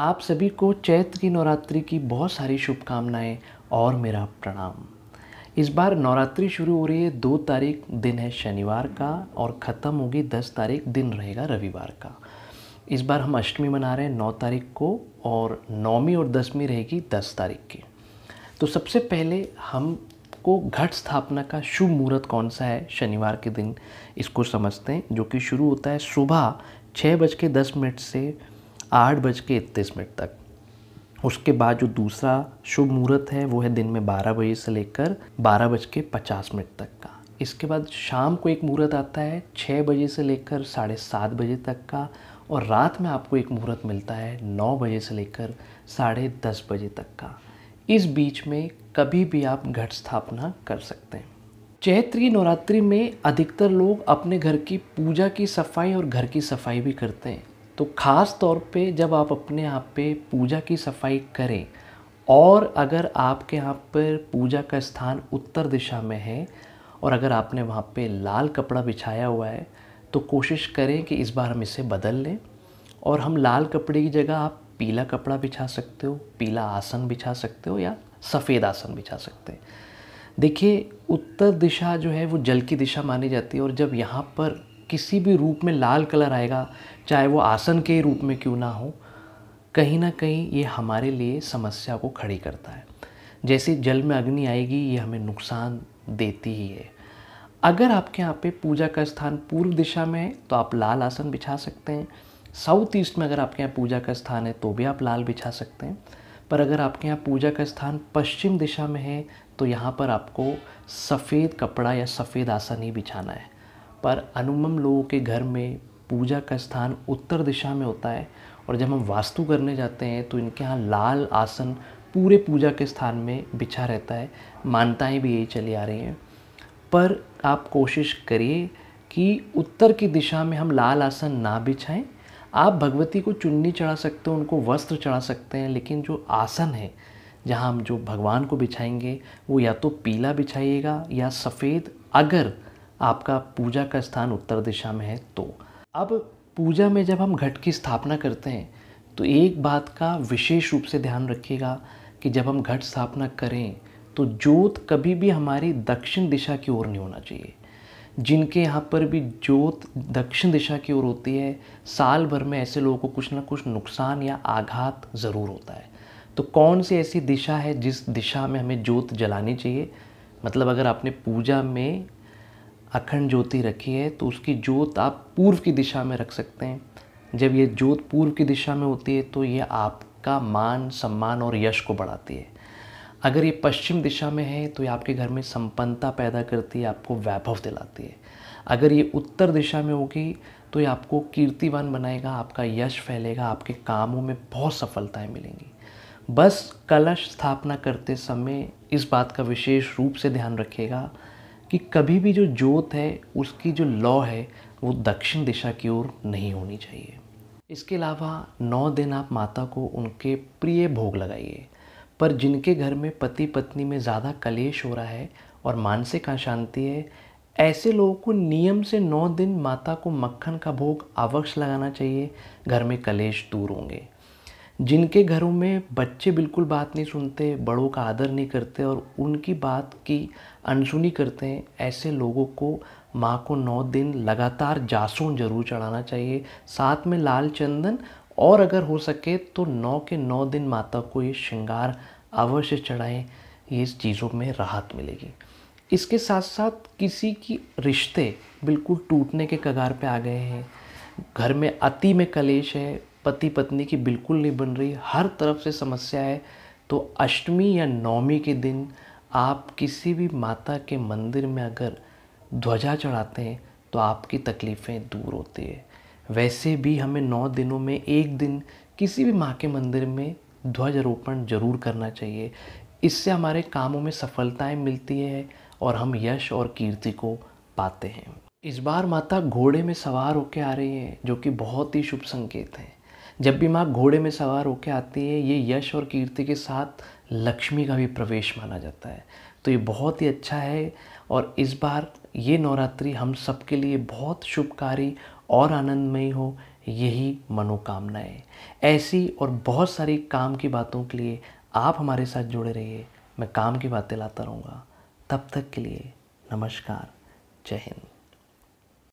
आप सभी को चैत्र की नवरात्रि की बहुत सारी शुभकामनाएं और मेरा प्रणाम इस बार नवरात्रि शुरू हो रही है दो तारीख दिन है शनिवार का और ख़त्म होगी दस तारीख दिन रहेगा रविवार का इस बार हम अष्टमी मना रहे हैं नौ तारीख को और नौवीं और दसवीं रहेगी दस तारीख की तो सबसे पहले हमको घट स्थापना का शुभ मुहूर्त कौन सा है शनिवार के दिन इसको समझते हैं जो कि शुरू होता है सुबह छः बज के दस मिनट से आठ बज के इकतीस मिनट तक उसके बाद जो दूसरा शुभ मुहूर्त है वो है दिन में बारह बजे से लेकर बारह बज के पचास मिनट तक का इसके बाद शाम को एक मुहूर्त आता है छः बजे से लेकर साढ़े सात बजे तक का और रात में आपको एक मुहूर्त मिलता है नौ बजे से लेकर साढ़े दस बजे तक का इस बीच में कभी भी आप घट स्थापना कर सकते हैं चैत्री नवरात्रि में अधिकतर लोग अपने घर की पूजा की सफाई और घर की सफाई भी करते हैं तो ख़ास तौर पे जब आप अपने आप पे पूजा की सफाई करें और अगर आपके यहाँ पर पूजा का स्थान उत्तर दिशा में है और अगर आपने वहाँ पे लाल कपड़ा बिछाया हुआ है तो कोशिश करें कि इस बार हम इसे बदल लें और हम लाल कपड़े की जगह आप पीला कपड़ा बिछा सकते हो पीला आसन बिछा सकते हो या सफ़ेद आसन बिछा सकते हैं देखिए उत्तर दिशा जो है वो जल की दिशा मानी जाती है और जब यहाँ पर किसी भी रूप में लाल कलर आएगा चाहे वो आसन के रूप में क्यों ना हो कहीं ना कहीं ये हमारे लिए समस्या को खड़ी करता है जैसे जल में अग्नि आएगी ये हमें नुकसान देती ही है अगर आपके यहाँ पे पूजा का स्थान पूर्व दिशा में है तो आप लाल आसन बिछा सकते हैं साउथ ईस्ट में अगर आपके यहाँ पूजा का स्थान है तो भी आप लाल बिछा सकते हैं पर अगर आपके यहाँ पूजा का स्थान पश्चिम दिशा में है तो यहाँ पर आपको सफ़ेद कपड़ा या सफ़ेद आसन ही बिछाना है पर अनुमम लोगों के घर में पूजा का स्थान उत्तर दिशा में होता है और जब हम वास्तु करने जाते हैं तो इनके यहाँ लाल आसन पूरे पूजा के स्थान में बिछा रहता है मान्यताएँ भी यही चली आ रही हैं पर आप कोशिश करिए कि उत्तर की दिशा में हम लाल आसन ना बिछाएं आप भगवती को चुन्नी चढ़ा सकते हो उनको वस्त्र चढ़ा सकते हैं लेकिन जो आसन है जहाँ हम जो भगवान को बिछाएंगे वो या तो पीला बिछाइएगा या सफ़ेद अगर आपका पूजा का स्थान उत्तर दिशा में है तो अब पूजा में जब हम घट की स्थापना करते हैं तो एक बात का विशेष रूप से ध्यान रखिएगा कि जब हम घट स्थापना करें तो जोत कभी भी हमारी दक्षिण दिशा की ओर नहीं होना चाहिए जिनके यहाँ पर भी जोत दक्षिण दिशा की ओर होती है साल भर में ऐसे लोगों को कुछ ना कुछ नुकसान या आघात ज़रूर होता है तो कौन सी ऐसी दिशा है जिस दिशा में हमें जोत जलानी चाहिए मतलब अगर आपने पूजा में अखंड ज्योति रखी है तो उसकी जोत आप पूर्व की दिशा में रख सकते हैं जब ये जोत पूर्व की दिशा में होती है तो ये आपका मान सम्मान और यश को बढ़ाती है अगर ये पश्चिम दिशा में है तो ये आपके घर में संपन्नता पैदा करती है आपको वैभव दिलाती है अगर ये उत्तर दिशा में होगी तो ये आपको कीर्तिवान बनाएगा आपका यश फैलेगा आपके कामों में बहुत सफलताएं मिलेंगी बस कलश स्थापना करते समय इस बात का विशेष रूप से ध्यान रखेगा कि कभी भी जो जोत है उसकी जो लॉ है वो दक्षिण दिशा की ओर नहीं होनी चाहिए इसके अलावा नौ दिन आप माता को उनके प्रिय भोग लगाइए पर जिनके घर में पति पत्नी में ज़्यादा कलेश हो रहा है और मानसिक अशांति है ऐसे लोगों को नियम से नौ दिन माता को मक्खन का भोग अवश्य लगाना चाहिए घर में कलेश दूर होंगे जिनके घरों में बच्चे बिल्कुल बात नहीं सुनते बड़ों का आदर नहीं करते और उनकी बात की अनसुनी करते हैं ऐसे लोगों को माँ को नौ दिन लगातार जासून जरूर चढ़ाना चाहिए साथ में लाल चंदन और अगर हो सके तो नौ के नौ दिन माता को ये श्रृंगार अवश्य चढ़ाएं ये इस चीज़ों में राहत मिलेगी इसके साथ साथ किसी की रिश्ते बिल्कुल टूटने के कगार पे आ गए हैं घर में अति में कलेश है पति पत्नी की बिल्कुल नहीं बन रही हर तरफ से समस्या है तो अष्टमी या नवमी के दिन आप किसी भी माता के मंदिर में अगर ध्वजा चढ़ाते हैं तो आपकी तकलीफ़ें दूर होती है वैसे भी हमें नौ दिनों में एक दिन किसी भी माँ के मंदिर में ध्वजारोपण जरूर करना चाहिए इससे हमारे कामों में सफलताएं मिलती है और हम यश और कीर्ति को पाते हैं इस बार माता घोड़े में सवार होकर आ रही हैं जो कि बहुत ही शुभ संकेत हैं जब भी माँ घोड़े में सवार होकर आती है ये यश और कीर्ति के साथ लक्ष्मी का भी प्रवेश माना जाता है तो ये बहुत ही अच्छा है और इस बार ये नवरात्रि हम सबके लिए बहुत शुभकारी और आनंदमयी हो यही मनोकामनाएं ऐसी और बहुत सारी काम की बातों के लिए आप हमारे साथ जुड़े रहिए मैं काम की बातें लाता रहूँगा तब तक के लिए नमस्कार जय हिंद